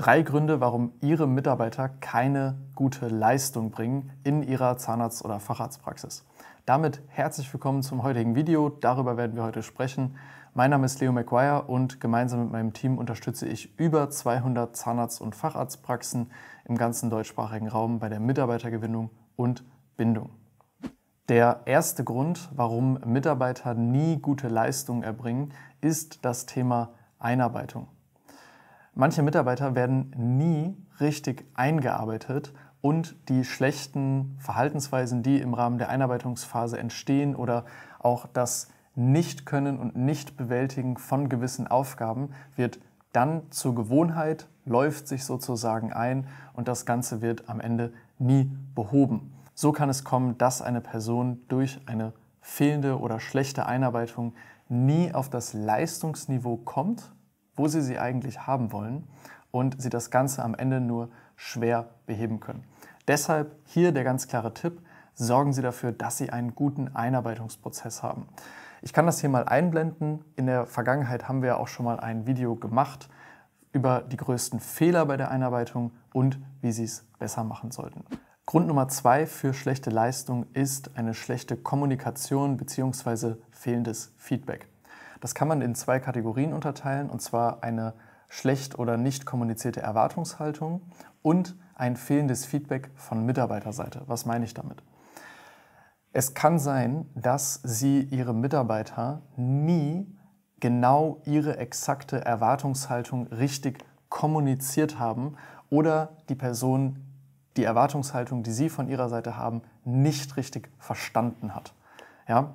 Drei Gründe, warum Ihre Mitarbeiter keine gute Leistung bringen in Ihrer Zahnarzt- oder Facharztpraxis. Damit herzlich willkommen zum heutigen Video. Darüber werden wir heute sprechen. Mein Name ist Leo McGuire und gemeinsam mit meinem Team unterstütze ich über 200 Zahnarzt- und Facharztpraxen im ganzen deutschsprachigen Raum bei der Mitarbeitergewinnung und Bindung. Der erste Grund, warum Mitarbeiter nie gute Leistungen erbringen, ist das Thema Einarbeitung. Manche Mitarbeiter werden nie richtig eingearbeitet und die schlechten Verhaltensweisen, die im Rahmen der Einarbeitungsphase entstehen oder auch das Nichtkönnen und Nichtbewältigen von gewissen Aufgaben, wird dann zur Gewohnheit, läuft sich sozusagen ein und das Ganze wird am Ende nie behoben. So kann es kommen, dass eine Person durch eine fehlende oder schlechte Einarbeitung nie auf das Leistungsniveau kommt, wo sie sie eigentlich haben wollen und sie das Ganze am Ende nur schwer beheben können. Deshalb hier der ganz klare Tipp, sorgen Sie dafür, dass Sie einen guten Einarbeitungsprozess haben. Ich kann das hier mal einblenden. In der Vergangenheit haben wir auch schon mal ein Video gemacht über die größten Fehler bei der Einarbeitung und wie Sie es besser machen sollten. Grund Nummer zwei für schlechte Leistung ist eine schlechte Kommunikation bzw. fehlendes Feedback. Das kann man in zwei Kategorien unterteilen, und zwar eine schlecht oder nicht kommunizierte Erwartungshaltung und ein fehlendes Feedback von Mitarbeiterseite. Was meine ich damit? Es kann sein, dass Sie Ihre Mitarbeiter nie genau Ihre exakte Erwartungshaltung richtig kommuniziert haben oder die Person die Erwartungshaltung, die Sie von Ihrer Seite haben, nicht richtig verstanden hat. Ja?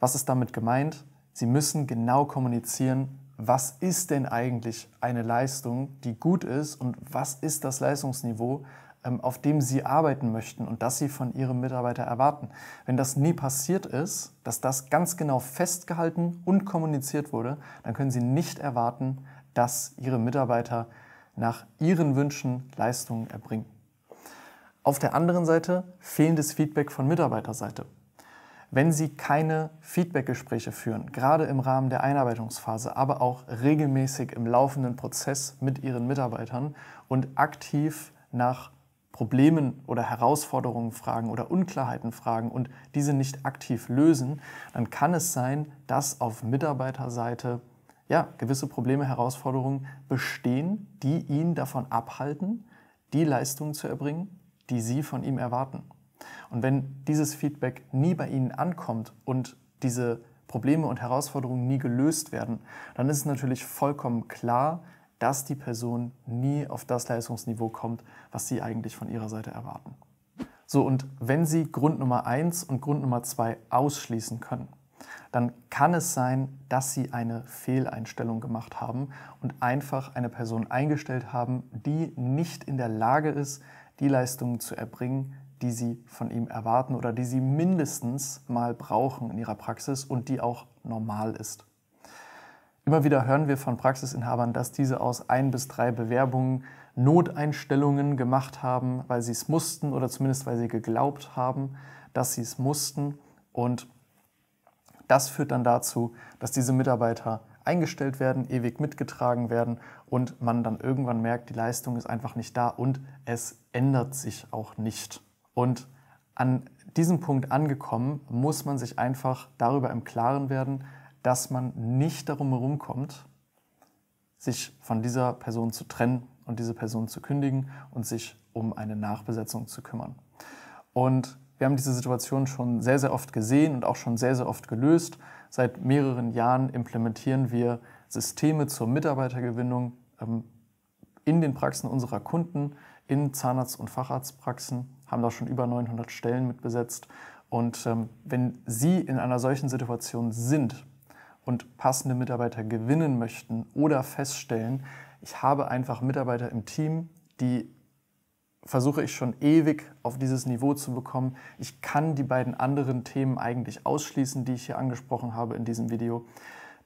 Was ist damit gemeint? Sie müssen genau kommunizieren, was ist denn eigentlich eine Leistung, die gut ist und was ist das Leistungsniveau, ähm, auf dem sie arbeiten möchten und das sie von ihrem Mitarbeiter erwarten. Wenn das nie passiert ist, dass das ganz genau festgehalten und kommuniziert wurde, dann können sie nicht erwarten, dass ihre Mitarbeiter nach ihren Wünschen Leistungen erbringen. Auf der anderen Seite fehlendes Feedback von Mitarbeiterseite wenn Sie keine Feedbackgespräche führen, gerade im Rahmen der Einarbeitungsphase, aber auch regelmäßig im laufenden Prozess mit Ihren Mitarbeitern und aktiv nach Problemen oder Herausforderungen fragen oder Unklarheiten fragen und diese nicht aktiv lösen, dann kann es sein, dass auf Mitarbeiterseite ja, gewisse Probleme, Herausforderungen bestehen, die ihn davon abhalten, die Leistungen zu erbringen, die Sie von ihm erwarten. Und wenn dieses Feedback nie bei Ihnen ankommt und diese Probleme und Herausforderungen nie gelöst werden, dann ist es natürlich vollkommen klar, dass die Person nie auf das Leistungsniveau kommt, was Sie eigentlich von Ihrer Seite erwarten. So, und wenn Sie Grund Nummer 1 und Grund Nummer 2 ausschließen können, dann kann es sein, dass Sie eine Fehleinstellung gemacht haben und einfach eine Person eingestellt haben, die nicht in der Lage ist, die Leistungen zu erbringen, die sie von ihm erwarten oder die sie mindestens mal brauchen in ihrer Praxis und die auch normal ist. Immer wieder hören wir von Praxisinhabern, dass diese aus ein bis drei Bewerbungen Noteinstellungen gemacht haben, weil sie es mussten oder zumindest weil sie geglaubt haben, dass sie es mussten. Und das führt dann dazu, dass diese Mitarbeiter eingestellt werden, ewig mitgetragen werden und man dann irgendwann merkt, die Leistung ist einfach nicht da und es ändert sich auch nicht. Und an diesem Punkt angekommen, muss man sich einfach darüber im Klaren werden, dass man nicht darum herumkommt, sich von dieser Person zu trennen und diese Person zu kündigen und sich um eine Nachbesetzung zu kümmern. Und wir haben diese Situation schon sehr, sehr oft gesehen und auch schon sehr, sehr oft gelöst. Seit mehreren Jahren implementieren wir Systeme zur Mitarbeitergewinnung ähm, in den Praxen unserer Kunden, in Zahnarzt- und Facharztpraxen haben da schon über 900 Stellen mit besetzt. Und ähm, wenn Sie in einer solchen Situation sind und passende Mitarbeiter gewinnen möchten oder feststellen, ich habe einfach Mitarbeiter im Team, die versuche ich schon ewig auf dieses Niveau zu bekommen. Ich kann die beiden anderen Themen eigentlich ausschließen, die ich hier angesprochen habe in diesem Video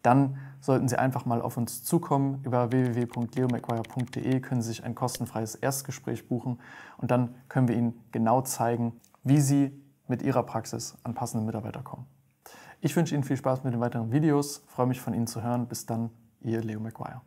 dann sollten Sie einfach mal auf uns zukommen. Über www.leomacquire.de können Sie sich ein kostenfreies Erstgespräch buchen und dann können wir Ihnen genau zeigen, wie Sie mit Ihrer Praxis an passende Mitarbeiter kommen. Ich wünsche Ihnen viel Spaß mit den weiteren Videos, freue mich von Ihnen zu hören. Bis dann, Ihr Leo McGuire.